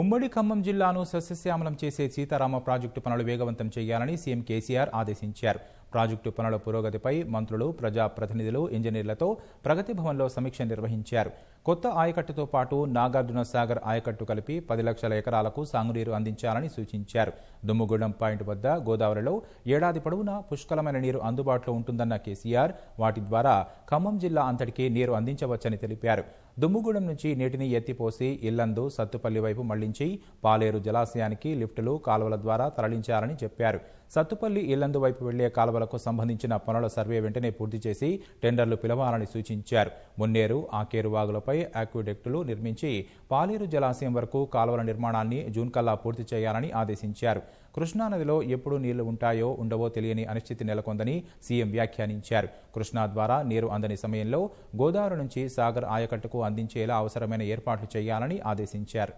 ఉమ్మడి ఖమ్మం జిల్లాను సస్యశ్యామలం చేసే సీతారామ ప్రాజెక్టు పనులు వేగవంతం చేయాలని సీఎం కేసీఆర్ ఆదేశించారు ప్రాజెక్టు పనుల పురోగతిపై మంత్రులు ప్రజాప్రతినిధులు ఇంజనీర్లతో ప్రగతి భవన్లో సమీక్ష నిర్వహించారు కొత్త ఆయకట్టుతో పాటు నాగార్జున సాగర్ ఆయకట్టు కలిపి పది లక్షల ఎకరాలకు సాగునీరు అందించాలని సూచించారు దుమ్ముగూడెం పాయింట్ వద్ద గోదావరిలో ఏడాది పొడవునా పుష్కలమైన నీరు అందుబాటులో ఉంటుందన్న కేసీఆర్ వాటి ద్వారా ఖమ్మం జిల్లా అంతటికీ నీరు అందించవచ్చని తెలిపారు దుమ్ముగూడెం నుంచి నీటిని ఎత్తిపోసి ఇల్లందు సత్తుపల్లి వైపు మళ్లించి పాలేరు జలాశయానికి లిఫ్టులు కాలువల ద్వారా తరలించాలని చెప్పారు సత్తుపల్లి ఇల్లందు వైపు వెళ్లే కాలువలకు సంబంధించిన పనుల సర్వే వెంటనే పూర్తి చేసి టెండర్లు పిలవాలని సూచించారు మున్నేరు ఆకేరు వాగులపై పై ఆక్విడెక్టులు నిర్మించి పాలేరు జలాశయం వరకు కాలువల నిర్మాణాన్ని జూన్ కల్లా పూర్తి చేయాలని ఆదేశించారు కృష్ణానదిలో ఎప్పుడు నీళ్లు ఉంటాయో ఉండవో తెలియని అనిశ్చితి నెలకొందని సీఎం వ్యాఖ్యానించారు కృష్ణా ద్వారా నీరు అందని సమయంలో గోదావరి నుంచి సాగర్ ఆయకట్టుకు అందించేలా అవసరమైన ఏర్పాట్లు చేయాలని ఆదేశించారు